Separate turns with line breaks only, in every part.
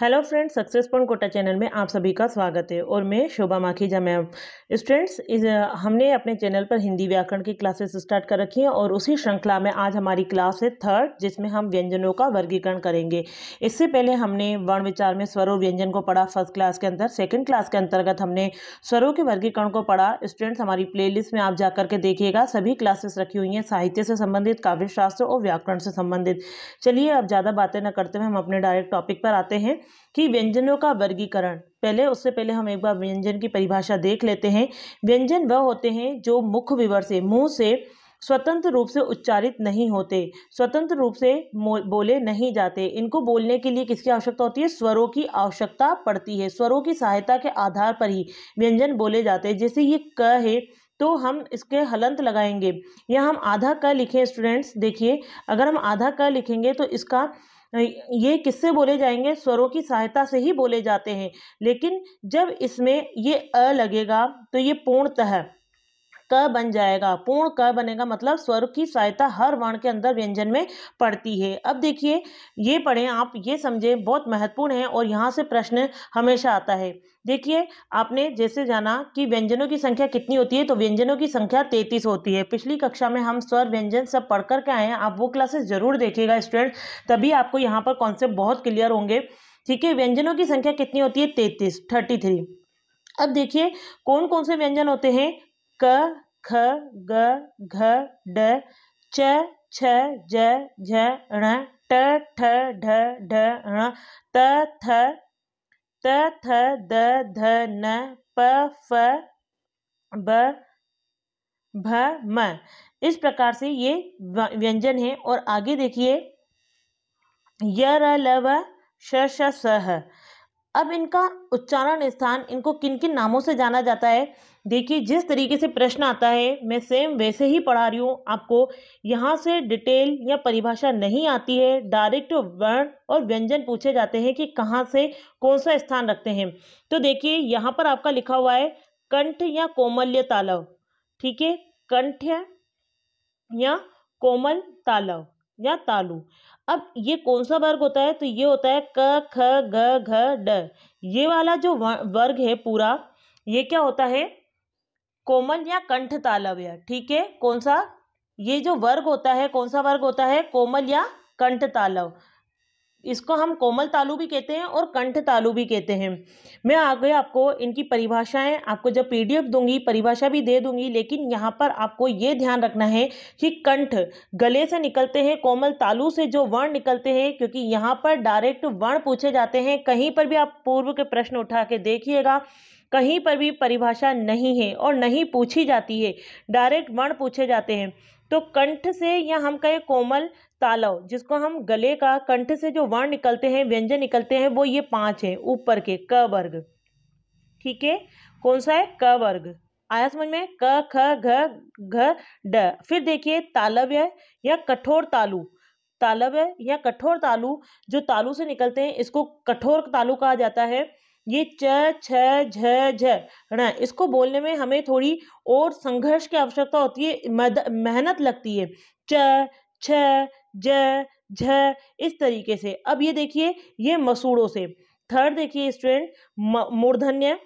hello friends Success Point Kota channel में आप सभी का स्वागत है और मैं शोभा माखीजा मैम स्टूडेंट्स हमने अपने चैनल पर हिंदी व्याकरण की क्लासेस स्टार्ट कर रखी हैं और उसी श्रृंखला में आज हमारी क्लास है थर्ड जिसमें हम व्यंजनों का वर्गीकरण करेंगे इससे पहले हमने वर्ण विचार में स्वर और व्यंजन को पढ़ा फर्स्ट क्लास के अंदर सेकेंड क्लास के अंतर्गत हमने स्वरों के वर्गीकरण को पढ़ा स्टूडेंट्स हमारी प्ले में आप जा करके देखिएगा सभी क्लासेस रखी हुई हैं साहित्य से संबंधित काव्य शास्त्र और व्याकरण से संबंधित चलिए अब ज़्यादा बातें न करते हुए हम अपने डायरेक्ट टॉपिक पर आते हैं कि व्यंजनों का वर्गीकरण पहले उससे पहले हम एक बार व्यंजन की परिभाषा देख लेते हैं व्यंजन वह होते हैं जो मुख विवर से मुंह से स्वतंत्र रूप से उच्चारित नहीं होते स्वतंत्र रूप से बोले नहीं जाते इनको बोलने के लिए किसकी आवश्यकता होती है स्वरों की आवश्यकता पड़ती है स्वरों की सहायता के आधार पर ही व्यंजन बोले जाते हैं जैसे ये क है तो हम इसके हलंत लगाएंगे या हम आधा क लिखें स्टूडेंट्स देखिए अगर हम आधा क लिखेंगे तो इसका ये किससे बोले जाएंगे स्वरों की सहायता से ही बोले जाते हैं लेकिन जब इसमें ये अ लगेगा तो ये पूर्णतः क बन जाएगा पूर्ण क बनेगा मतलब स्वर की सहायता हर वर्ण के अंदर व्यंजन में पड़ती है अब देखिए ये पढ़ें आप ये समझें बहुत महत्वपूर्ण है और यहाँ से प्रश्न हमेशा आता है देखिए आपने जैसे जाना कि व्यंजनों की संख्या कितनी होती है तो व्यंजनों की संख्या तैतीस होती है पिछली कक्षा में हम स्वर व्यंजन सब पढ़ करके के आए हैं आप वो क्लासेस जरूर देखिएगा स्टूडेंट तभी आपको यहाँ पर कॉन्सेप्ट बहुत क्लियर होंगे ठीक है व्यंजनों की संख्या कितनी होती है तैतीस थर्टी थ्री अब देखिए कौन कौन से व्यंजन होते हैं क ख ग घ ड च छ ज झ ण ट ठ ढ ढ ण त थ त थ द ध न प फ ब भ म इस प्रकार से ये व्यंजन है और आगे देखिए य र ल व श श स अब इनका उच्चारण स्थान इनको किन किन नामों से जाना जाता है देखिए जिस तरीके से प्रश्न आता है मैं सेम वैसे ही पढ़ा रही हूँ आपको यहाँ से डिटेल या परिभाषा नहीं आती है डायरेक्ट वर्ण और व्यंजन पूछे जाते हैं कि कहाँ से कौन सा स्थान रखते हैं तो देखिए यहाँ पर आपका लिखा हुआ है कंठ या कोमल्य तालव ठीक है कंठ या कोमल तालव या तालु अब ये कौन सा वर्ग होता है तो ये होता है क ख ग घ ये वाला जो वर्ग है पूरा ये क्या होता है कोमल या कंठ तालव्य ठीक है कौन सा ये जो वर्ग होता है कौन सा वर्ग होता है कोमल या कंठ तालव इसको हम कोमल तालु भी कहते हैं और कंठ तालु भी कहते हैं मैं आ गए आपको इनकी परिभाषाएं आपको जब पीडीएफ दूंगी परिभाषा भी दे दूंगी लेकिन यहाँ पर आपको ये ध्यान रखना है कि कंठ गले से निकलते हैं कोमल तालु से जो वर्ण निकलते हैं क्योंकि यहाँ पर डायरेक्ट वर्ण पूछे जाते हैं कहीं पर भी आप पूर्व के प्रश्न उठा के देखिएगा कहीं पर भी परिभाषा नहीं है और नहीं पूछी जाती है डायरेक्ट वर्ण पूछे जाते हैं तो कंठ से या हम कहें कोमल तालव जिसको हम गले का कंठ से जो वर्ण निकलते हैं व्यंजन निकलते हैं वो ये पांच है ऊपर के क वर्ग ठीक है कौन सा है क वर्ग आया समझ में क ख घ घ ड फिर देखिए तालव्य या कठोर तालु तालव्य या कठोर तालु जो तालु से निकलते हैं इसको कठोर तालु कहा जाता है ये च छ झ झ इसको बोलने में हमें थोड़ी और संघर्ष की आवश्यकता होती है मद, मेहनत लगती है च छ ज झ इस तरीके से अब ये देखिए ये मसूड़ों से थर्ड देखिए स्टूडेंट मूर्धन्य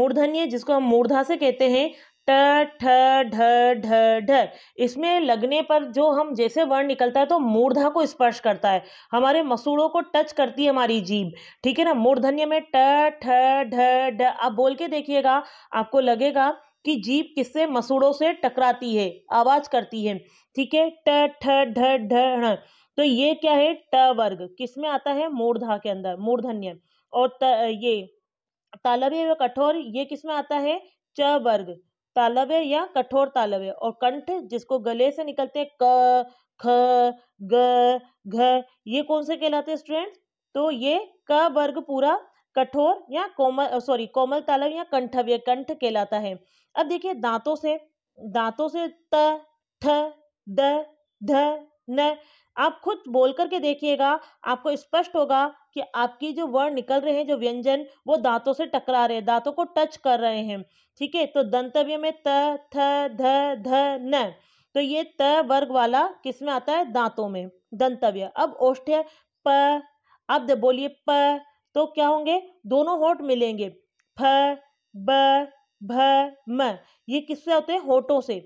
मूर्धन्य जिसको हम मूर्धा से कहते हैं ट ठ ढ ढ ढ इसमें लगने पर जो हम जैसे वर्ण निकलता है तो मूर्धा को स्पर्श करता है हमारे मसूड़ों को टच करती है हमारी जीभ ठीक है ना मूर्धन्य में ट ठ ढ ढ आप बोल के देखिएगा आपको लगेगा कि जीभ किससे मसूड़ों से टकराती है आवाज करती है ठीक है ट ठ ढ ढ तो ये क्या है ट वर्ग किसमें आता है मूर्धा के अंदर मूर्धन्य और त, ये तालव्य व कठोर ये किसमें आता है च वर्ग है या कठोर है और कंठ जिसको गले से निकलते हैं क ख ग घ ये कौन से कहलाते हैं स्टूडेंट तो ये क वर्ग पूरा कठोर या कोमल सॉरी कोमल तालव या कंठव्य कंठ कहलाता है अब देखिए दांतों से दांतों से त थ द ध न आप खुद बोल करके देखिएगा आपको स्पष्ट होगा कि आपकी जो वर्ण निकल रहे हैं जो व्यंजन वो दांतों से टकरा रहे हैं दांतों को टच कर रहे हैं ठीक है तो दंतव्य में त थ ध ध न तो ये त वर्ग वाला किस में आता है दांतों में दंतव्य अब ओष्ठ प अब बोलिए प तो क्या होंगे दोनों होठ मिलेंगे फ ब भ म ये किससे होते हैं होठों से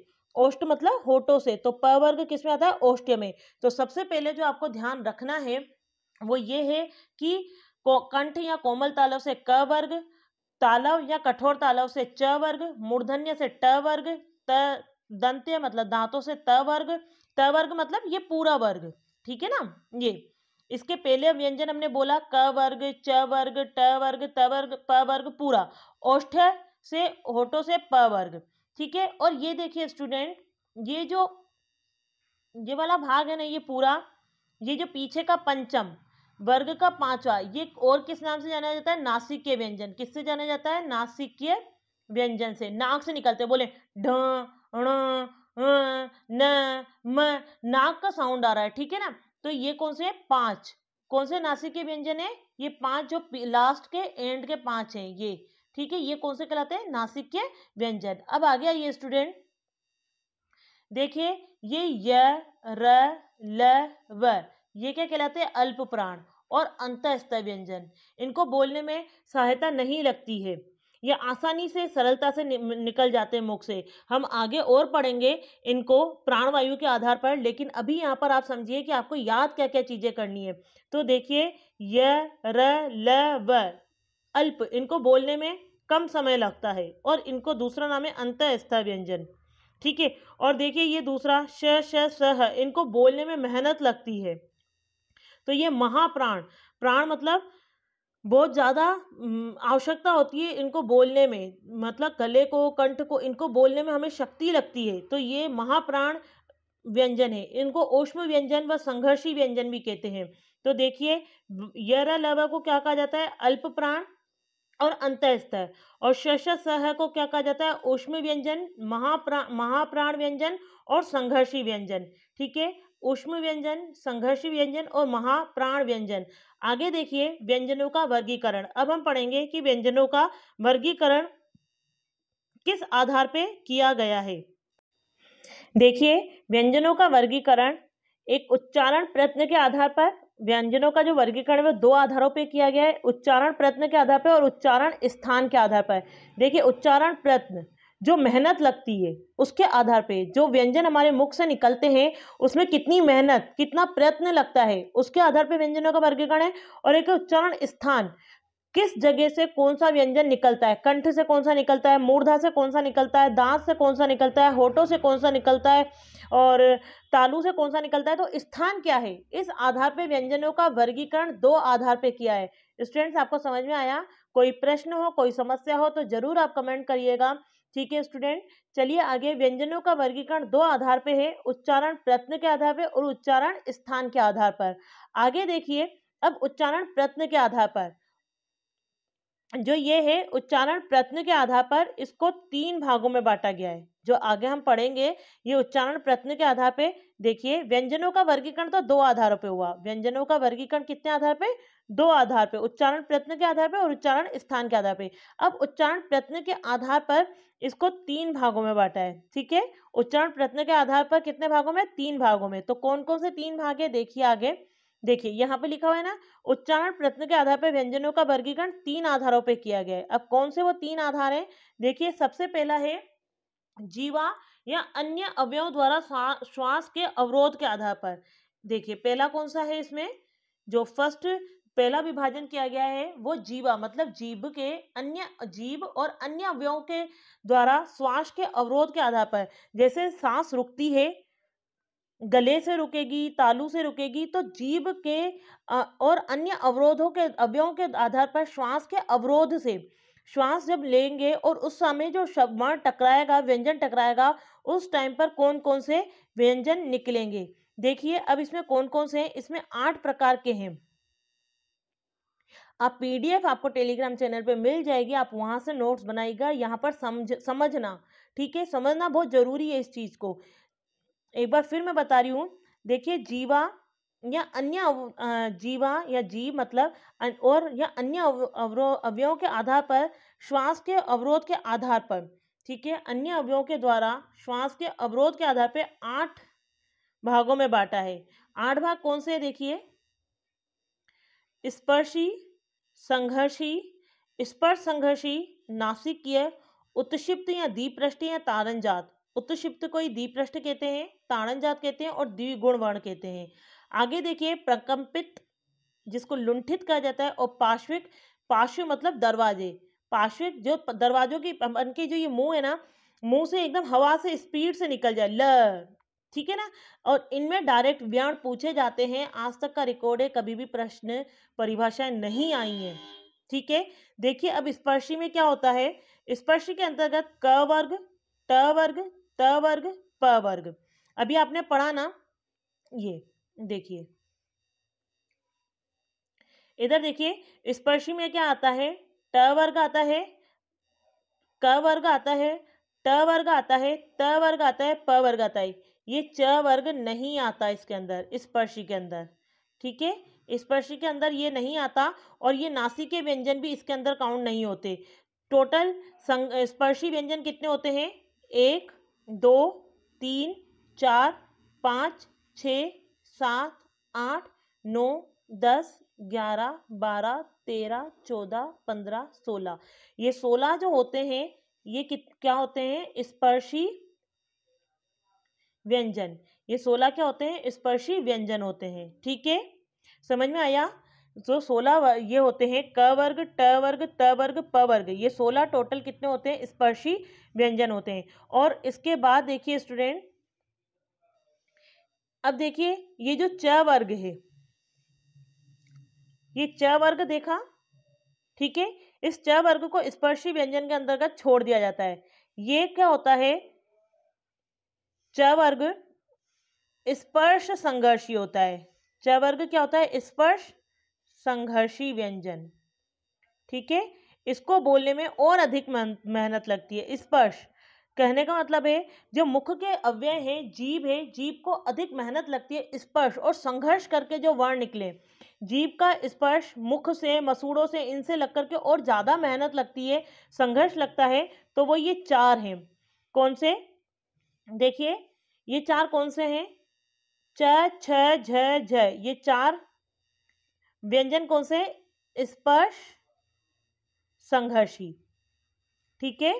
ओष्ठ मतलब होठों से तो प वर्ग किस में आता है ओष्ट में तो सबसे पहले जो आपको ध्यान रखना है वो ये है कि कंठ या कोमल तालव से क वर्ग तालव या कठोर तालव से च वर्ग मूर्धन्य से ट वर्ग त दंत्य मतलब दांतों से त वर्ग त वर्ग मतलब ये पूरा वर्ग ठीक है ना ये इसके पहले व्यंजन हमने बोला क वर्ग च वर्ग ट वर्ग त वर्ग प वर्ग पूरा ओष्ठ से होठों से प वर्ग ठीक है और ये देखिए स्टूडेंट ये जो ये वाला भाग है ना ये पूरा ये जो पीछे का पंचम वर्ग का पांचवा ये और किस नाम से जाना जाता है नासिकीय व्यंजन किससे जाना जाता है नासिकीय व्यंजन से नाक से निकलते बोले ढ न म नाक का साउंड आ रहा है ठीक है ना तो ये कौन से है पांच कौन से के व्यंजन है ये पांच जो लास्ट के एंड के पांच हैं ये ठीक है ये कौन से कहलाते हैं के व्यंजन अब आ गया ये स्टूडेंट देखिए ये य र ल व ये क्या कहलाते हैं अल्प प्राण और अंतस्थ व्यंजन इनको बोलने में सहायता नहीं लगती है ये आसानी से सरलता से नि, निकल जाते हैं मुख से हम आगे और पढ़ेंगे इनको प्राणवायु के आधार पर लेकिन अभी यहाँ पर आप समझिए कि आपको याद क्या क्या चीज़ें करनी है तो देखिए य र ल व अल्प इनको बोलने में कम समय लगता है और इनको दूसरा नाम है अंतस्थ व्यंजन ठीक है और देखिए ये दूसरा श श स इनको बोलने में मेहनत लगती है तो ये महाप्राण प्राण मतलब बहुत ज़्यादा आवश्यकता होती है इनको बोलने में मतलब गले को कंठ को इनको बोलने में हमें शक्ति लगती है तो ये महाप्राण व्यंजन है इनको ओष्म व्यंजन व संघर्षी व्यंजन भी कहते हैं तो देखिए यर लव को क्या कहा जाता है अल्प प्राण और स्तर और शश सह को क्या कहा जाता है उष्म व्यंजन महाप्रा महाप्राण व्यंजन और संघर्षी व्यंजन ठीक है उष्म व्यंजन संघर्ष व्यंजन और महाप्राण व्यंजन आगे देखिए व्यंजनों का वर्गीकरण अब हम पढ़ेंगे कि व्यंजनों का वर्गीकरण किस आधार पे किया गया है देखिए व्यंजनों का वर्गीकरण एक उच्चारण प्रयत्न के आधार पर व्यंजनों का जो वर्गीकरण है दो आधारों पे किया गया है उच्चारण प्रयत्न के आधार पर और उच्चारण स्थान के आधार पर देखिए उच्चारण प्रयत्न जो मेहनत लगती है उसके आधार पे जो व्यंजन हमारे मुख से निकलते हैं उसमें कितनी मेहनत कितना प्रयत्न लगता है उसके आधार पे व्यंजनों का वर्गीकरण है और एक उच्चारण स्थान किस जगह से कौन सा व्यंजन निकलता है कंठ से कौन सा निकलता है मूर्धा से कौन सा निकलता है दांत से कौन सा निकलता है होठों से कौन सा निकलता है और तालू से कौन सा निकलता है तो स्थान क्या है इस आधार पे व्यंजनों का वर्गीकरण दो आधार पे किया है स्टूडेंट्स आपको समझ में आया कोई प्रश्न हो कोई समस्या हो तो ज़रूर आप कमेंट करिएगा ठीक है स्टूडेंट चलिए आगे व्यंजनों का वर्गीकरण दो आधार पे है उच्चारण प्रत्न के आधार पे और उच्चारण स्थान के आधार पर आगे देखिए अब उच्चारण प्रत्न के आधार पर जो ये है उच्चारण प्रत्न के आधार पर इसको तीन भागों में बांटा गया है जो आगे हम पढ़ेंगे ये उच्चारण प्रत्न के आधार पे देखिए व्यंजनों का वर्गीकरण तो दो आधारों पे हुआ व्यंजनों का वर्गीकरण कितने आधार पे दो आधार पे उच्चारण प्रत्न के आधार पे और उच्चारण स्थान के आधार पे अब उच्चारण प्रत्न के आधार पर इसको तीन भागों में बांटा है ठीक है उच्चारण प्रत्यय के आधार पर कितने भागों में तीन भागों में तो कौन कौन से तीन भाग है देखिए आगे देखिए यहाँ पे लिखा हुआ है ना उच्चारण प्रत्यय के आधार पर व्यंजनों का वर्गीकरण तीन आधारों पर किया गया है अब कौन से वो तीन आधार है देखिए सबसे पहला है जीवा या अन्य अवयव द्वारा श्वास के अवरोध के आधार पर देखिए पहला कौन सा है इसमें जो फर्स्ट पहला विभाजन किया गया है वो जीवा मतलब जीव के अन्य जीव और अन्य अवयवों के द्वारा श्वास के अवरोध के आधार पर जैसे सांस रुकती है गले से रुकेगी तालू से रुकेगी तो जीव के और अन्य अवरोधों के अवयवों के आधार पर श्वास के अवरोध से श्वास जब लेंगे और उस समय जो शब्द टकराएगा व्यंजन टकराएगा उस टाइम पर कौन कौन से व्यंजन निकलेंगे देखिए अब इसमें कौन कौन से हैं इसमें आठ प्रकार के हैं आप पीडीएफ आपको टेलीग्राम चैनल पे मिल जाएगी आप वहाँ से नोट्स बनाएगा यहाँ पर समझ समझना ठीक है समझना बहुत ज़रूरी है इस चीज़ को एक बार फिर मैं बता रही हूँ देखिए जीवा या अन्य जीवा या जीव मतलब और या अन्य अवयवों के आधार पर श्वास के अवरोध के आधार पर ठीक है अन्य अवयवों के द्वारा श्वास के अवरोध के आधार पर आठ भागों में बांटा है आठ भाग कौन से है देखिए स्पर्शी संघर्षी स्पर्श संघर्षी नासिकीय उत्क्षिप्त या द्विपृष्ठ या तारण जात उत्क्षिप्त को ही द्विपृष्ठ कहते हैं तारण जात कहते हैं और द्विगुण वर्ण कहते हैं आगे देखिए प्रकंपित जिसको लुंठित कहा जाता है और पार्श्विक पार्श्व मतलब दरवाजे पार्श्विक जो दरवाजों की उनके जो ये मुंह है ना मुंह से एकदम हवा से स्पीड से निकल जाए ल ठीक है ना और इनमें डायरेक्ट व्याण पूछे जाते हैं आज तक का रिकॉर्ड है कभी भी प्रश्न परिभाषाएं नहीं आई हैं ठीक है देखिए अब स्पर्शी में क्या होता है स्पर्शी के अंतर्गत क वर्ग ट वर्ग त वर्ग प वर्ग अभी आपने पढ़ा ना ये देखिए इधर देखिए स्पर्शी में क्या आता है ट वर्ग आता है क वर्ग आता है ट वर्ग आता है त वर्ग आता है प वर्ग आता है ये च वर्ग नहीं आता इसके अंदर स्पर्शी इस के अंदर ठीक है स्पर्शी के अंदर ये नहीं आता और ये नासी के व्यंजन भी इसके अंदर काउंट नहीं होते टोटल स्पर्शी व्यंजन कितने होते हैं एक दो तीन चार पाँच छ सात आठ नौ दस ग्यारह बारह तेरह चौदह पंद्रह सोलह ये सोलह जो होते हैं ये कित क्या होते हैं स्पर्शी व्यंजन ये सोलह क्या होते हैं स्पर्शी व्यंजन होते हैं ठीक है समझ में आया जो सोलह ये होते हैं क वर्ग ट वर्ग त वर्ग प वर्ग ये सोलह टोटल कितने होते हैं स्पर्शी व्यंजन होते हैं और इसके बाद देखिए स्टूडेंट अब देखिए ये जो च वर्ग है ये च वर्ग देखा ठीक है इस च वर्ग को स्पर्शी व्यंजन के अंतर्गत छोड़ दिया जाता है ये क्या होता है च वर्ग स्पर्श संघर्षी होता है च वर्ग क्या होता है स्पर्श संघर्षी व्यंजन ठीक है इसको बोलने में और अधिक मेहनत लगती है स्पर्श कहने का मतलब है जो मुख के अव्यय हैं जीव है जीव को अधिक मेहनत लगती है स्पर्श और संघर्ष करके जो वर्ण निकले जीव का स्पर्श मुख से मसूड़ों से इनसे लग करके और ज़्यादा मेहनत लगती है संघर्ष लगता है तो वो ये चार हैं कौन से देखिए ये चार कौन से हैं च छ झ झ ये चार व्यंजन कौन से स्पर्श संघर्षी ठीक है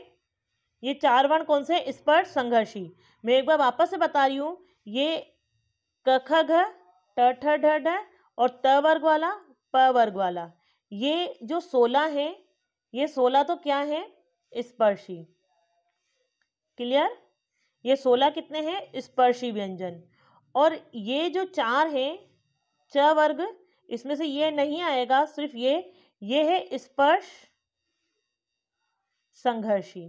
ये चार वर्ण कौन से स्पर्श संघर्षी मैं एक बार वापस से बता रही हूँ ये क ख घ ट और त वर्ग वाला प वर्ग वाला ये जो सोलह है ये सोलह तो क्या है स्पर्शी क्लियर ये सोलह कितने हैं स्पर्शी व्यंजन और ये जो चार हैं च वर्ग इसमें से ये नहीं आएगा सिर्फ ये ये है स्पर्श संघर्षी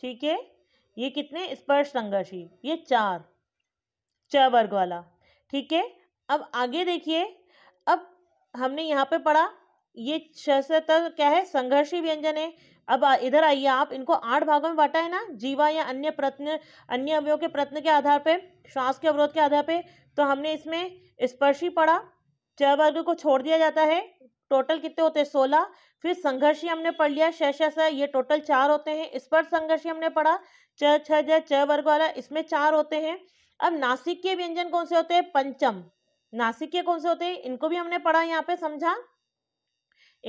ठीक है ये कितने स्पर्श संघर्षी ये चार च वर्ग वाला ठीक है अब आगे देखिए अब हमने यहाँ पे पढ़ा ये छह क्या है संघर्षी व्यंजन है अब इधर आइए आप इनको आठ भागों में बांटा है ना जीवा या अन्य प्रत्न अन्य अवयव के प्रत्न के आधार पर श्वास के अवरोध के आधार पर तो हमने इसमें स्पर्शी पढ़ा चय वर्ग को छोड़ दिया जाता है टोटल कितने होते हैं सोलह फिर संघर्षी हमने पढ़ लिया छह श ये टोटल चार होते हैं स्पर्श संघर्षी हमने पढ़ा च छ वर्ग वाला इसमें चार होते हैं अब नासिक के व्यंजन कौन से होते हैं पंचम नासिक के कौन से होते हैं इनको भी हमने पढ़ा यहाँ पे समझा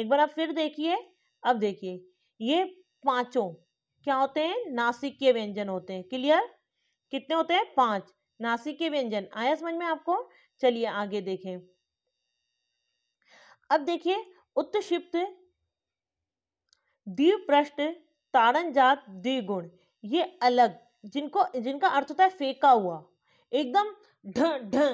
एक बार आप फिर देखिए अब देखिए ये पांचों क्या होते हैं नासिकीय व्यंजन होते हैं क्लियर कितने होते हैं पांच नासिकीय व्यंजन आया समझ में आपको चलिए आगे देखें अब देखिए उत्तिप्त द्विपृष्ठ तारण जात द्विगुण ये अलग जिनको जिनका अर्थ होता है फेंका हुआ एकदम ढ ढ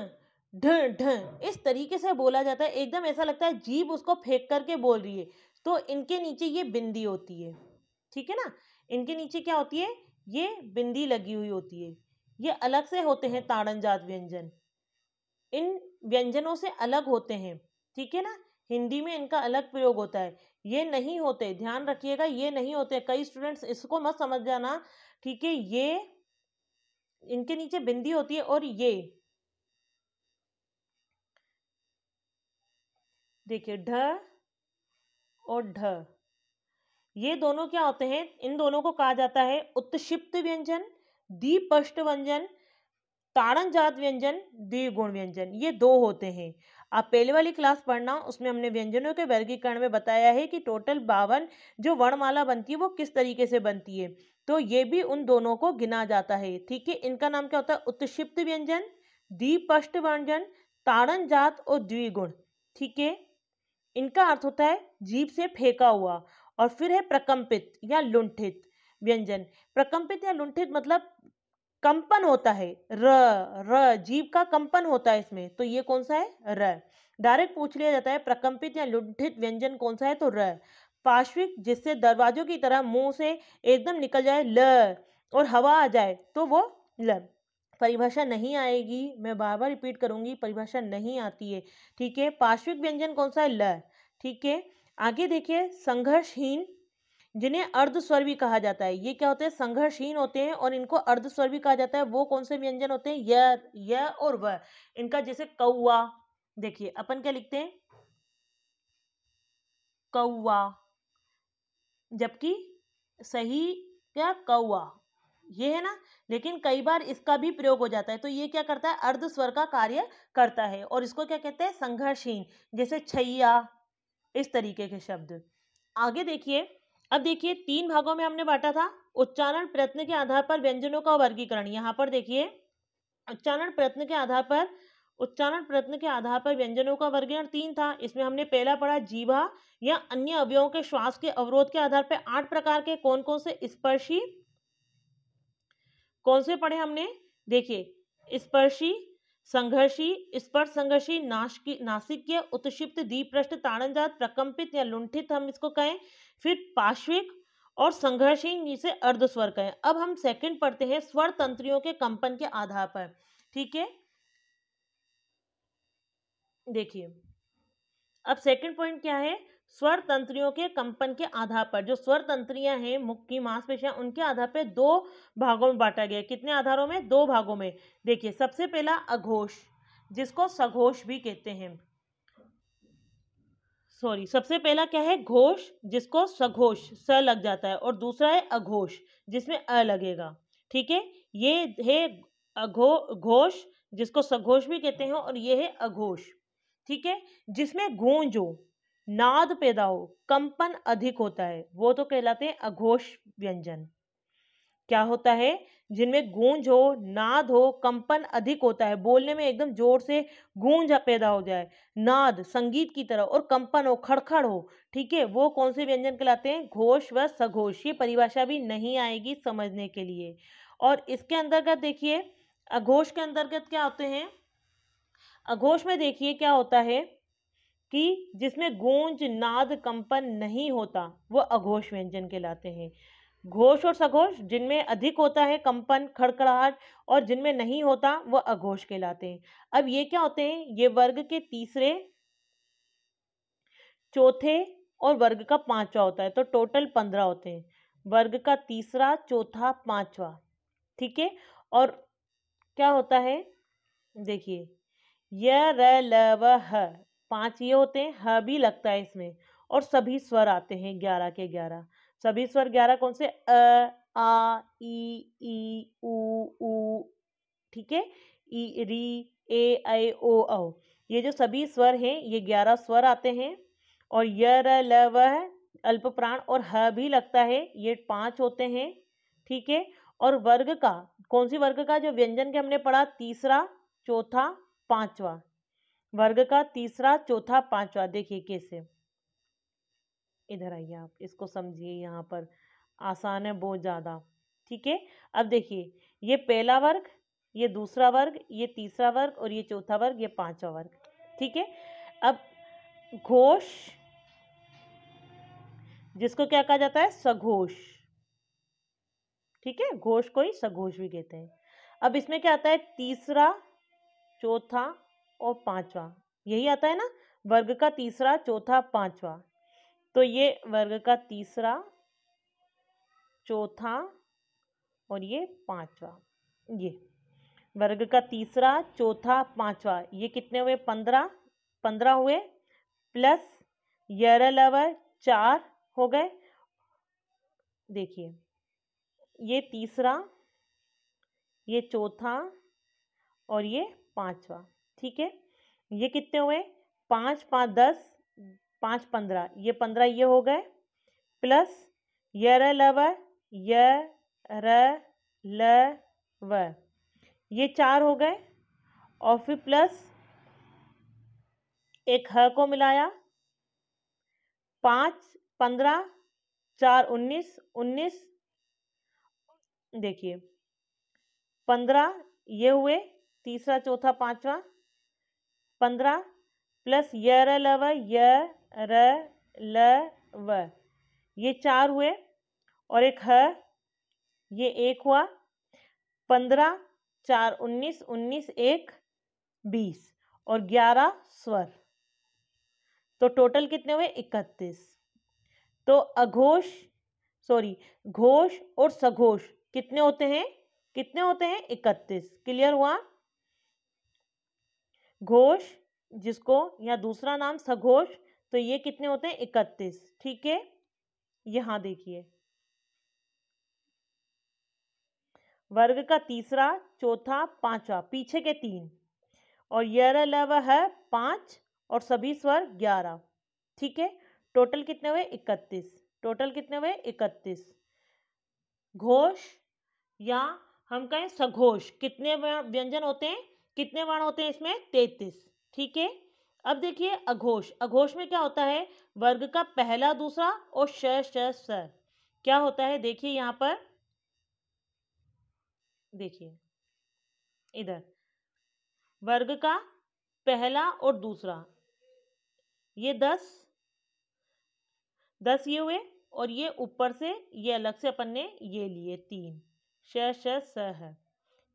ढ ढ इस तरीके से बोला जाता है एकदम ऐसा लगता है जीभ उसको फेंक करके बोल रही है तो इनके नीचे ये बिंदी होती है ठीक है ना इनके नीचे क्या होती है ये बिंदी लगी हुई होती है ये अलग से होते हैं ताड़न जात व्यंजन इन व्यंजनों से अलग होते हैं ठीक है ना हिंदी में इनका अलग प्रयोग होता है ये नहीं होते ध्यान रखिएगा ये नहीं होते कई स्टूडेंट्स इसको मत समझ जाना ठीक है ये इनके नीचे बिंदी होती है और ये देखिए ढ और ढ ये दोनों क्या होते हैं इन दोनों को कहा जाता है उत्क्षिप्त व्यंजन दीपष्ट व्यंजन ताड़न जात व्यंजन द्विगुण व्यंजन ये दो होते हैं आप पहले वाली क्लास पढ़ना उसमें हमने व्यंजनों के वर्गीकरण में बताया है कि टोटल बावन जो वर्णमाला बनती है वो किस तरीके से बनती है तो ये भी उन दोनों को गिना जाता है ठीक है इनका नाम क्या होता है उत्क्षिप्त व्यंजन दीपष्ट व्यंजन ताड़न जात और द्विगुण ठीक है इनका अर्थ होता है जीभ से फेंका हुआ और फिर है प्रकम्पित या लुंठित व्यंजन प्रकम्पित या लुंठित मतलब कंपन होता है र र जीव का कंपन होता है इसमें तो ये कौन सा है र डायरेक्ट पूछ लिया जाता है प्रकम्पित या लुंठित व्यंजन कौन सा है तो र पार्श्विक जिससे दरवाजों की तरह मुंह से एकदम निकल जाए ल और हवा आ जाए तो वो ल परिभाषा नहीं आएगी मैं बार बार रिपीट करूंगी परिभाषा नहीं आती है ठीक है पार्श्विक व्यंजन कौन सा है ल ठीक है आगे देखिए संघर्षहीन जिन्हें अर्धस्वर भी कहा जाता है ये क्या होते हैं संघर्षहीन होते हैं और इनको अर्धस्वर भी कहा जाता है वो कौन से व्यंजन होते हैं य और व इनका जैसे कौआ देखिए अपन क्या लिखते हैं कौआ जबकि सही क्या कौआ ये है ना लेकिन कई बार इसका भी प्रयोग हो जाता है तो ये क्या करता है अर्ध स्वर का कार्य करता है और इसको क्या कहते हैं संघर्षहीन जैसे छैया इस तरीके के शब्द आगे देखिए अब देखिए तीन भागों में हमने बांटा था उच्चारण प्रयत्न के आधार पर व्यंजनों का वर्गीकरण यहाँ पर देखिए उच्चारण प्रयत्न के आधार पर उच्चारण प्रयत्न के आधार पर व्यंजनों का वर्गीकरण तीन था इसमें हमने पहला पढ़ा जीवा या अन्य अवयवों के श्वास के अवरोध के आधार पर आठ प्रकार के कौन कौन से स्पर्शी कौन से पढ़े हमने देखिए स्पर्शी संघर्षी स्पर्श संघर्षी नाशिक नासिक्य उत्क्षिप्त द्विपृष्ठ प्रकंपित या लुंठित हम इसको कहें फिर पाश्विक और संघर्षी जिसे अर्धस्वर कहें अब हम सेकंड पढ़ते हैं स्वर तंत्रियों के कंपन के आधार पर ठीक है देखिए अब सेकंड पॉइंट क्या है स्वर तंत्रियों के कंपन के आधार पर जो स्वर तंत्रियां हैं मुख की मांसपेशियां उनके आधार पर दो भागों में बांटा गया कितने आधारों में दो भागों में देखिए सबसे पहला अघोष जिसको सघोष भी कहते हैं सॉरी सबसे पहला क्या है घोष जिसको सघोष स लग जाता है और दूसरा है अघोष जिसमें अ लगेगा ठीक है ये है अघो घोष जिसको सघोष भी कहते हैं और ये है अघोष ठीक है जिसमें गूंज हो नाद पैदा हो कंपन अधिक होता है वो तो कहलाते हैं अघोष व्यंजन क्या होता है जिनमें गूंज हो नाद हो कंपन अधिक होता है बोलने में एकदम जोर से गूंज पैदा हो जाए नाद संगीत की तरह और कंपन हो खड़खड़ हो ठीक है वो कौन से व्यंजन कहलाते हैं घोष व सघोष ये परिभाषा भी नहीं आएगी समझने के लिए और इसके अंतर्गत देखिए अघोष के अंतर्गत क्या होते हैं अघोष में देखिए क्या होता है कि जिसमें गूंज नाद कंपन नहीं होता वह अघोष व्यंजन कहलाते हैं घोष और सघोष जिनमें अधिक होता है कंपन खड़खड़ाहट और जिनमें नहीं होता वह अघोष कहलाते हैं अब ये क्या होते हैं ये वर्ग के तीसरे चौथे और वर्ग का पांचवा होता है तो टोटल पंद्रह होते हैं वर्ग का तीसरा चौथा पांचवा ठीक है और क्या होता है देखिए य र ल व पांच ये होते हैं ह भी लगता है इसमें और सभी स्वर आते हैं ग्यारह के ग्यारह सभी स्वर ग्यारह कौन से अ आ ई ई ऊ उ ठीक है ई री ए ऐ ओ औ ये जो सभी स्वर हैं ये ग्यारह स्वर आते हैं और य र ल व अल्प प्राण और ह भी लगता है ये पांच होते हैं ठीक है और वर्ग का कौन सी वर्ग का जो व्यंजन के हमने पढ़ा तीसरा चौथा पांचवा वर्ग का तीसरा चौथा पांचवा देखिए कैसे इधर आइए आप इसको समझिए यहाँ पर आसान है बहुत ज़्यादा ठीक है अब देखिए ये पहला वर्ग ये दूसरा वर्ग ये तीसरा वर्ग और ये चौथा वर्ग ये पांचवा वर्ग ठीक है अब घोष जिसको क्या कहा जाता है सघोष ठीक है घोष को ही सघोष भी कहते हैं अब इसमें क्या आता है तीसरा चौथा और पांचवा यही आता है ना वर्ग का तीसरा चौथा पांचवा तो ये वर्ग का तीसरा चौथा और ये पांचवा ये वर्ग का तीसरा चौथा पांचवा ये कितने हुए पंद्रह पंद्रह हुए प्लस यरल चार हो गए देखिए ये तीसरा ये चौथा और ये पांचवा ठीक है ये कितने हुए पाँच पाँच दस पाँच पंद्रह ये पंद्रह ये हो गए प्लस यर लवर यर लवर ये चार हो गए और फिर प्लस एक ह को मिलाया पाँच पंद्रह चार उन्नीस उन्नीस देखिए पंद्रह ये हुए तीसरा चौथा पांचवा पंद्रह प्लस य र ल व य र ल व ये चार हुए और एक ह ये एक हुआ पंद्रह चार उन्नीस उन्नीस एक बीस और ग्यारह स्वर तो टोटल कितने हुए इकतीस तो अघोष सॉरी घोष और सघोष कितने होते हैं कितने होते हैं इकतीस क्लियर हुआ घोष जिसको या दूसरा नाम सघोष तो ये कितने होते हैं इकतीस ठीक है यहां देखिए वर्ग का तीसरा चौथा पांचवा पीछे के तीन और यर अलावा है पांच और सभी स्वर ग्यारह ठीक है टोटल कितने हुए इकतीस टोटल कितने हुए इकतीस घोष या हम कहें सघोष कितने व्यंजन होते हैं कितने वर्ण होते हैं इसमें तैतीस ठीक है अब देखिए अघोष अघोष में क्या होता है वर्ग का पहला दूसरा और श स क्या होता है देखिए यहाँ पर देखिए इधर वर्ग का पहला और दूसरा ये दस दस ये हुए और ये ऊपर से ये अलग से अपन ने ये लिए तीन श स है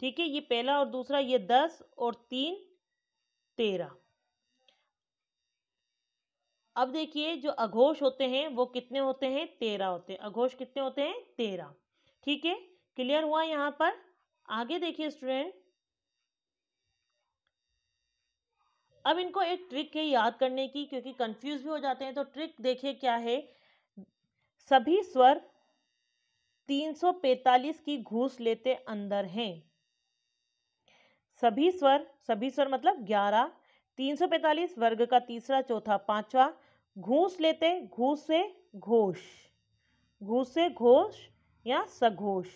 ठीक है ये पहला और दूसरा ये दस और तीन तेरह अब देखिए जो अघोष होते हैं वो कितने होते हैं तेरह होते हैं अघोष कितने होते हैं तेरह ठीक है क्लियर हुआ यहाँ पर आगे देखिए स्टूडेंट अब इनको एक ट्रिक है याद करने की क्योंकि कंफ्यूज भी हो जाते हैं तो ट्रिक देखिए क्या है सभी स्वर 345 की घूस लेते अंदर हैं सभी स्वर सभी स्वर मतलब ग्यारह तीन सौ पैंतालीस वर्ग का तीसरा चौथा पांचवा घूस लेते घूस से घोष घूस से घोष या सघोष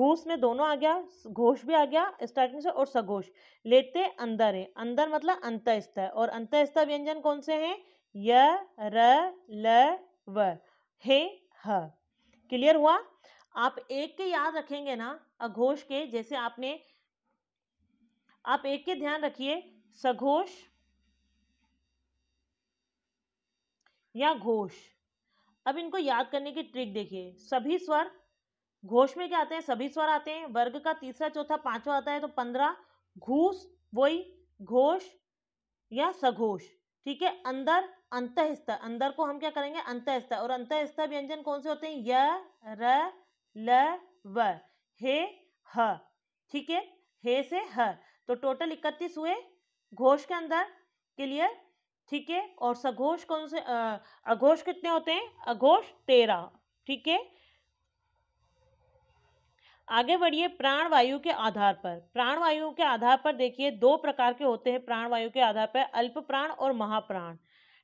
घूस में दोनों आ गया घोष भी आ गया स्टार्टिंग से और सघोष लेते अंदर है अंदर मतलब स्तर और स्तर व्यंजन कौन से हैं य र ल व हे ह क्लियर हुआ आप एक के याद रखेंगे ना अघोष के जैसे आपने आप एक के ध्यान रखिए सघोष या घोष अब इनको याद करने की ट्रिक देखिए सभी स्वर घोष में क्या आते हैं सभी स्वर आते हैं वर्ग का तीसरा चौथा पांचवा आता है तो पंद्रह घूस वही घोष या सघोष ठीक है अंदर अंतःस्थ अंदर को हम क्या करेंगे अंतःस्थ और अंतःस्थ व्यंजन कौन से होते हैं य र ल व हे ह ठीक है हे से ह तो टोटल इकतीस हुए घोष के अंदर क्लियर ठीक है और सघोष कौन से अघोष कितने होते हैं अघोष तेरह ठीक है आगे बढ़िए प्राणवायु के आधार पर प्राणवायु के आधार पर देखिए दो प्रकार के होते हैं प्राणवायु के आधार पर अल्प प्राण और महाप्राण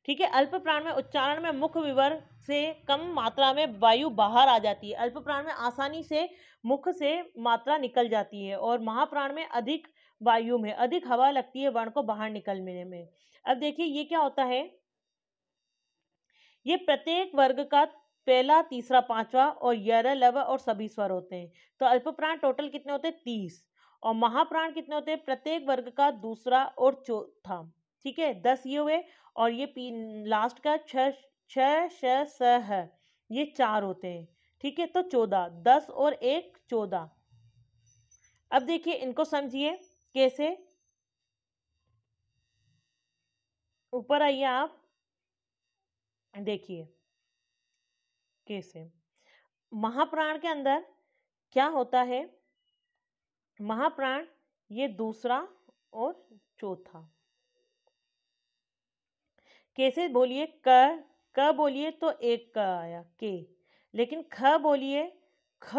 ठीक है अल्प प्राण में उच्चारण में मुख विवर से कम मात्रा में वायु बाहर आ जाती है अल्प प्राण में आसानी से मुख से मात्रा निकल जाती है और महाप्राण में अधिक वायु में अधिक हवा लगती है वर्ण को बाहर निकलने में अब देखिए ये क्या होता है ये प्रत्येक वर्ग का पहला तीसरा पांचवा और यारह लव और सभी स्वर होते हैं तो अल्पप्राण टोटल कितने होते हैं तीस और महाप्राण कितने होते हैं प्रत्येक वर्ग का दूसरा और चौथा ठीक है दस ये हुए और ये लास्ट का छ स है ये चार होते हैं ठीक है तो चौदह दस और एक चौदह अब देखिए इनको समझिए कैसे ऊपर आइए आप देखिए कैसे महाप्राण के अंदर क्या होता है महाप्राण ये दूसरा और चौथा कैसे बोलिए क क बोलिए तो एक क आया के लेकिन ख बोलिए ख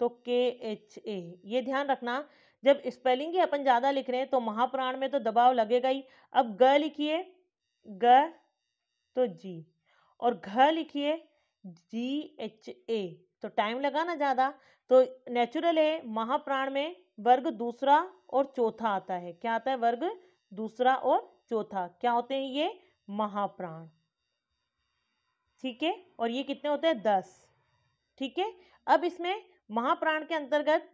तो के एच ए ये ध्यान रखना जब स्पेलिंग ही अपन ज़्यादा लिख रहे हैं तो महाप्राण में तो दबाव लगेगा ही अब ग लिखिए ग तो जी और घ लिखिए जी एच ए तो टाइम लगा ना ज़्यादा तो नेचुरल है महाप्राण में वर्ग दूसरा और चौथा आता है क्या आता है वर्ग दूसरा और चौथा क्या होते हैं ये महाप्राण ठीक है और ये कितने होते हैं दस ठीक है अब इसमें महाप्राण के अंतर्गत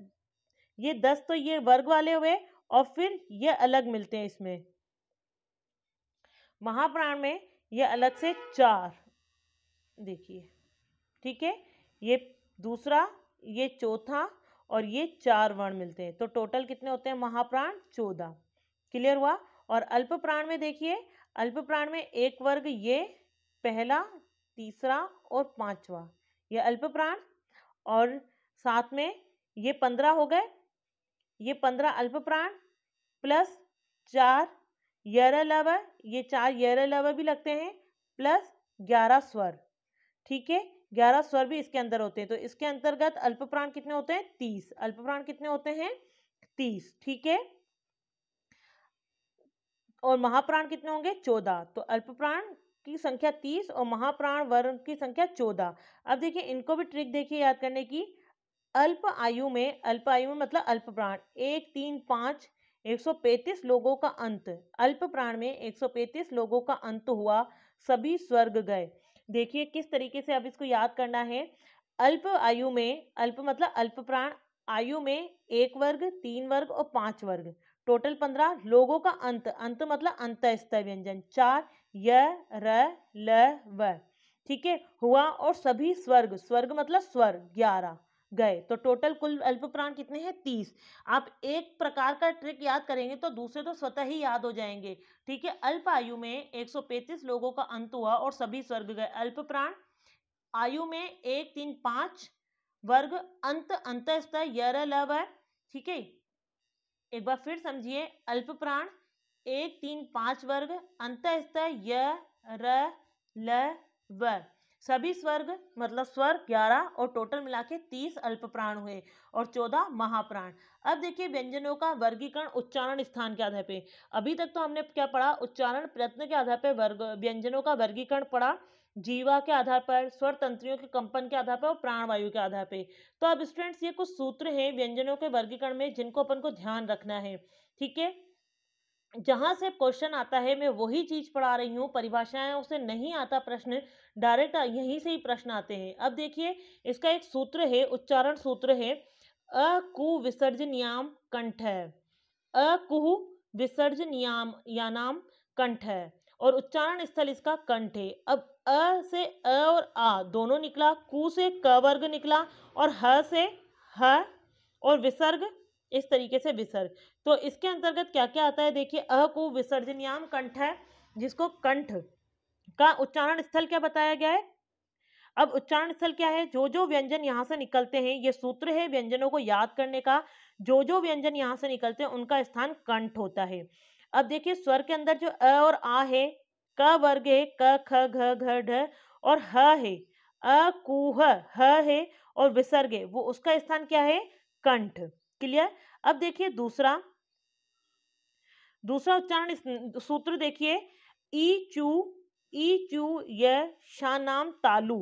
ये दस तो ये वर्ग वाले हुए और फिर ये अलग मिलते हैं इसमें महाप्राण में ये अलग से चार देखिए ठीक है ये दूसरा ये चौथा और ये चार वर्ण मिलते हैं तो टोटल कितने होते हैं महाप्राण चौदह क्लियर हुआ और अल्प प्राण में देखिए अल्प प्राण में एक वर्ग ये पहला तीसरा और पांचवा ये अल्प प्राण और साथ में ये पंद्रह हो गए ये पंद्रह अल्प प्राण प्लस चार यर लवर ये चार यर लवर भी लगते हैं प्लस ग्यारह स्वर ठीक है ग्यारह स्वर भी इसके अंदर होते हैं तो इसके अंतर्गत अल्प प्राण कितने होते हैं तीस अल्प प्राण कितने होते हैं तीस ठीक है और महाप्राण कितने होंगे चौदह तो अल्प प्राण की संख्या तीस और महाप्राण वर्ण की संख्या चौदह अब देखिए इनको भी ट्रिक देखिए याद करने की अल्प आयु में अल्प आयु में मतलब अल्प प्राण एक तीन पाँच एक सौ पैंतीस लोगों का अंत अल्प प्राण में एक सौ पैंतीस लोगों का अंत हुआ सभी स्वर्ग गए देखिए किस तरीके से अब इसको याद करना है अल्प आयु में अल्प मतलब अल्प प्राण आयु में एक वर्ग तीन वर्ग और पांच वर्ग टोटल पंद्रह लोगों का अंत अंत मतलब अंत व्यंजन चार य र ल व ठीक है हुआ और सभी स्वर्ग स्वर्ग मतलब स्वर्ग ग्यारह गए तो टोटल कुल अल्प प्राण कितने हैं तीस आप एक प्रकार का ट्रिक याद करेंगे तो दूसरे तो स्वतः ही याद हो जाएंगे ठीक है अल्प आयु में 135 लोगों का अंत हुआ और सभी स्वर्ग गए अल्प प्राण आयु में एक तीन पांच वर्ग अंत अंत यर लव है ठीक है एक बार फिर समझिए अल्प प्राण एक तीन पांच वर्ग अंत य ल व सभी स्वर्ग मतलब स्वर्ग ग्यारह और टोटल मिला के तीस अल्प प्राण हुए और चौदह महाप्राण अब देखिए व्यंजनों का वर्गीकरण उच्चारण स्थान के आधार पे अभी तक तो हमने क्या पढ़ा उच्चारण प्रयत्न के आधार पे वर्ग व्यंजनों का वर्गीकरण पढ़ा जीवा के आधार पर स्वर तंत्रियों के कंपन के आधार पर और प्राणवायु के आधार पे तो अब स्टूडेंट्स ये कुछ सूत्र हैं व्यंजनों के वर्गीकरण में जिनको अपन को ध्यान रखना है ठीक है जहाँ से क्वेश्चन आता है मैं वही चीज़ पढ़ा रही हूँ परिभाषाएं उसे नहीं आता प्रश्न डायरेक्ट यहीं से ही प्रश्न आते हैं अब देखिए इसका एक सूत्र है उच्चारण सूत्र है अकु विसर्जनियाम कंठ है अ कुह विसर्जनियाम या नाम कंठ है और उच्चारण स्थल इसका कंठ है अब अ से अ और आ दोनों निकला कु से क वर्ग निकला और ह से ह और विसर्ग इस तरीके से विसर्ग तो इसके अंतर्गत क्या क्या आता है देखिए अ को विसर्जनयाम कंठ है जिसको कंठ का उच्चारण स्थल क्या बताया गया है अब उच्चारण स्थल क्या है जो जो व्यंजन यहाँ से निकलते हैं ये सूत्र है व्यंजनों को याद करने का जो जो व्यंजन यहाँ से निकलते हैं उनका स्थान कंठ होता है अब देखिए स्वर के अंदर जो अ और आ है क वर्ग है क ख घ घ ढ और ह है अ कुह ह है और विसर्ग है वो उसका स्थान क्या है कंठ क्लियर अब देखिए दूसरा दूसरा उच्चारण सूत्र देखिए ई चू ई चू य शानाम तालू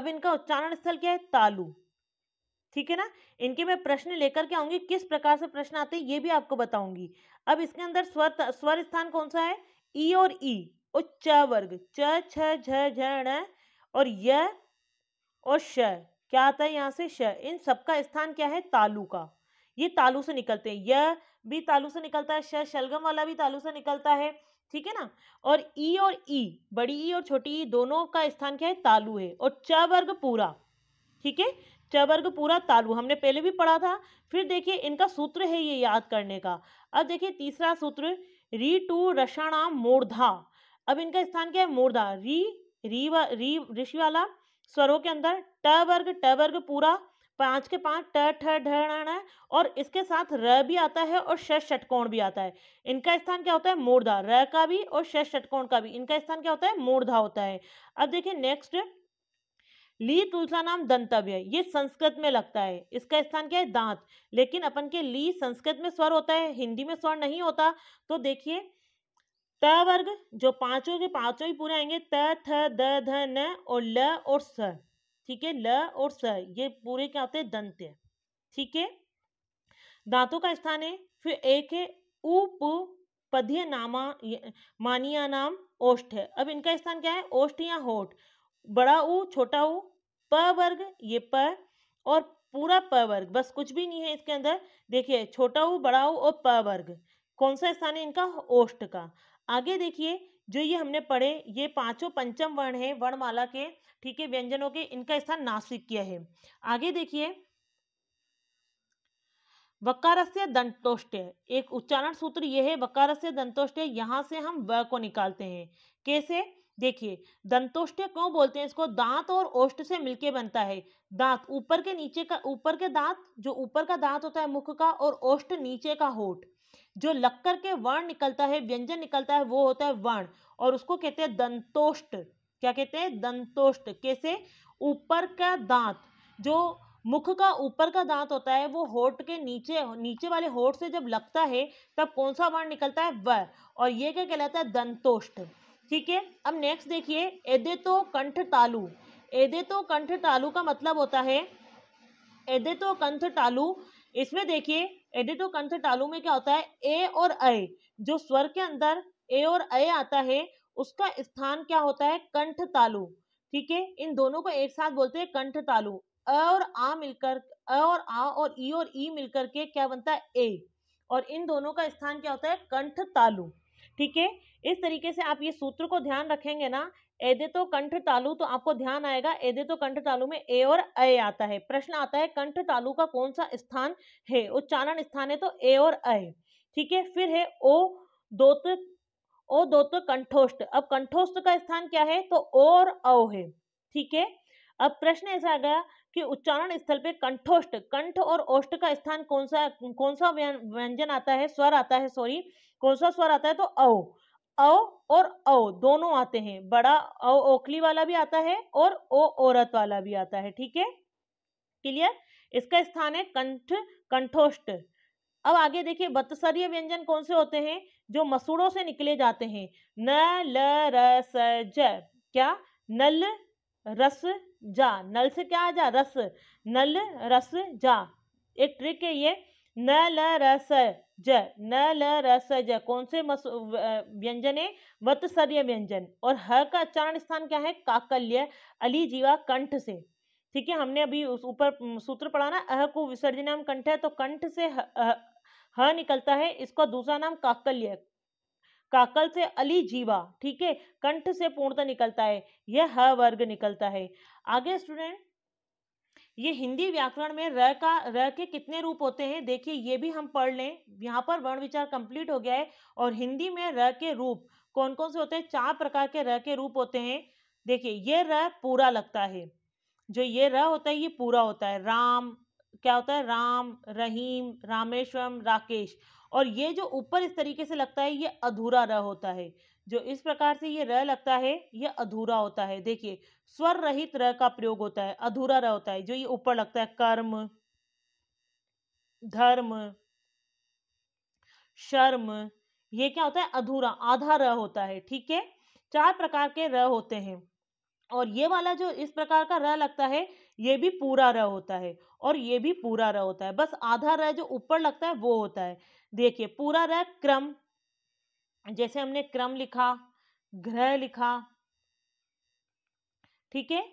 अब इनका उच्चारण स्थल क्या है तालू ठीक है ना इनके मैं प्रश्न लेकर के आऊंगी किस प्रकार से प्रश्न आते हैं ये भी आपको बताऊंगी अब इसके अंदर स्वर स्वर स्थान कौन सा है ई और ई और च वर्ग च छ झ झ और य और श क्या आता है यहाँ से श इन सबका स्थान क्या है तालू का ये तालु से निकलते हैं यह भी तालु से निकलता है श शलगम वाला भी तालु से निकलता है ठीक है ना और ई और ई बड़ी ई और छोटी ई दोनों का स्थान क्या है तालु है और च वर्ग पूरा ठीक है च वर्ग पूरा तालु हमने पहले भी पढ़ा था फिर देखिए इनका सूत्र है ये याद करने का अब देखिए तीसरा सूत्र री टू रसाणा मूर्धा अब इनका स्थान क्या है मूर्धा री री वा, री ऋषि वाला स्वरों के अंदर ट वर्ग ट वर्ग पूरा पांच के पांच ट ठ ढ और इसके साथ र भी आता है और षट षटकोण भी आता है इनका स्थान क्या होता है मूर्धा र का भी और षट षटकोण का भी इनका स्थान क्या होता है मूर्धा होता है अब देखिए नेक्स्ट ली तुलसा नाम दंतव्य ये संस्कृत में लगता है इसका स्थान क्या है दांत लेकिन अपन के ली संस्कृत में स्वर होता है हिंदी में स्वर नहीं होता तो देखिए त वर्ग जो पांचों के पांचों ही पूरे आएंगे त थ द ध न और ल और स ठीक है ल और स ये पूरे क्या होते हैं दंत है ठीक है दांतों का स्थान है फिर एक है उप पध्य नामा मानिया नाम ओष्ठ है अब इनका स्थान क्या है ओष्ठ या होठ बड़ा ऊ छोटा ऊ प वर्ग ये प और पूरा प वर्ग बस कुछ भी नहीं है इसके अंदर देखिए छोटा ऊ बड़ा ऊ और प वर्ग कौन सा स्थान है इनका ओष्ठ का आगे देखिए जो ये हमने पढ़े ये पांचों पंचम वर्ण है वर्णमाला के ठीक है व्यंजनों के इनका स्थान किया है आगे देखिए वकार दंतोष्ट एक उच्चारण सूत्र यह है वकारस्य दंतोष्ट यहाँ से हम व को निकालते हैं कैसे देखिए दंतोष्ट क्यों बोलते हैं इसको दांत और ओष्ट से मिलके बनता है दांत ऊपर के नीचे का ऊपर के दांत जो ऊपर का दांत होता है मुख का और ओष्ट नीचे का होठ जो लक्कर के वर्ण निकलता है व्यंजन निकलता है वो होता है वर्ण और उसको कहते हैं दंतोष्ट क्या कहते हैं दंतोष्ट कैसे ऊपर का दांत जो मुख का ऊपर का दांत होता है वो होठ के नीचे नीचे वाले होठ से जब लगता है तब कौन सा वर्ण निकलता है व और ये क्या कहलाता है दंतोष्ट ठीक है अब नेक्स्ट देखिए एदे तो कंठ तालु एदे तो कंठ तालु का मतलब होता है एदे तो कंठ तालु इसमें देखिए एडिटो कंठ तालु में क्या होता है ए और अय जो स्वर के अंदर ए और अय आता है उसका स्थान क्या होता है कंठ तालु ठीक है इन दोनों को एक साथ बोलते हैं कंठ तालु अ और आ मिलकर अ और आ और ई और ई मिलकर के क्या बनता है ए और इन दोनों का स्थान क्या होता है कंठ तालु ठीक है इस तरीके से आप ये सूत्र को ध्यान रखेंगे ना एदे तो कंठ तालु तो आपको ध्यान आएगा एदे तो कंठ तालु में ए और अ आता है प्रश्न आता है कंठ तालु का कौन सा स्थान है उच्चारण स्थान है तो ए और अ ठीक है फिर है ओ दोत ओ दोत कंठोष्ट अब कंठोष्ट का स्थान क्या है तो ओ और औ है ठीक है अब प्रश्न ऐसा आ गया कि उच्चारण स्थल पे कंठोष्ट कंठ और ओष्ट का स्थान कौन सा कौन सा व्यंजन आता है स्वर आता है सॉरी कौन सा स्वर आता है तो औ अ और औ दोनों आते हैं बड़ा अ ओखली वाला भी आता है और ओ औरत वाला भी आता है ठीक है क्लियर इसका स्थान है कंठ कंठोष्ट अब आगे देखिए बत्सरीय व्यंजन कौन से होते हैं जो मसूड़ों से निकले जाते हैं न ल रस ज क्या नल रस जा नल से क्या आ जा रस नल रस जा एक ट्रिक है ये न ल रस ज न ल रस ज कौन से व्यंजन है वत्सर्य व्यंजन और ह का उच्चारण स्थान क्या है काकल्य अली जीवा कंठ से ठीक है हमने अभी उस ऊपर सूत्र पढ़ा ना अह को विसर्जन नाम कंठ है तो कंठ से ह, ह निकलता है इसका दूसरा नाम काकल्य काकल से अली जीवा ठीक है कंठ से पूर्णता निकलता है यह ह वर्ग निकलता है आगे स्टूडेंट ये हिंदी व्याकरण में र का र के कितने रूप होते हैं देखिए ये भी हम पढ़ लें यहाँ पर वर्ण विचार कंप्लीट हो गया है और हिंदी में र के रूप कौन कौन से होते हैं चार प्रकार के र के रूप होते हैं देखिए ये र पूरा लगता है जो ये र होता है ये पूरा होता है राम क्या होता है राम रहीम रामेश्वरम राकेश और ये जो ऊपर इस तरीके से लगता है ये अधूरा र होता है जो इस प्रकार से ये र लगता है ये अधूरा होता है देखिए स्वर रहित र का प्रयोग होता है अधूरा र होता है जो ये ऊपर लगता है कर्म धर्म शर्म ये क्या होता है अधूरा आधा र होता है ठीक है चार प्रकार के र होते हैं और ये वाला जो इस प्रकार का र लगता है ये भी पूरा र होता है और ये भी पूरा र होता है बस आधा र जो ऊपर लगता है वो होता है देखिए पूरा र क्रम जैसे हमने क्रम लिखा ग्रह लिखा ठीक है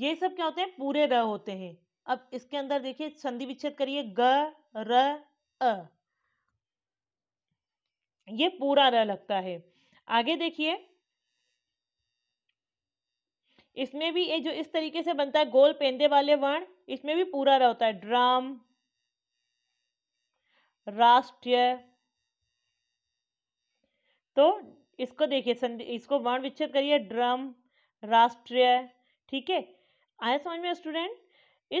ये सब क्या होते हैं पूरे र होते हैं अब इसके अंदर देखिए संधि विच्छेद करिए ग र अ ये पूरा र लगता है आगे देखिए इसमें भी ये जो इस तरीके से बनता है गोल पेंदे वाले वर्ण इसमें भी पूरा र होता है ड्राम राष्ट्रीय तो इसको देखिए संधि इसको वर्ण विच्छेद करिए ड्रम राष्ट्रीय ठीक है आया समझ में स्टूडेंट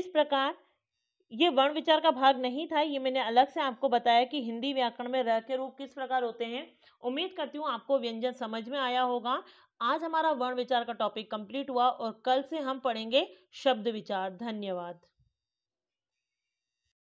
इस प्रकार ये वर्ण विचार का भाग नहीं था ये मैंने अलग से आपको बताया कि हिंदी व्याकरण में रह के रूप किस प्रकार होते हैं उम्मीद करती हूँ आपको व्यंजन समझ में आया होगा आज हमारा वर्ण विचार का टॉपिक कंप्लीट हुआ और कल से हम पढ़ेंगे शब्द विचार धन्यवाद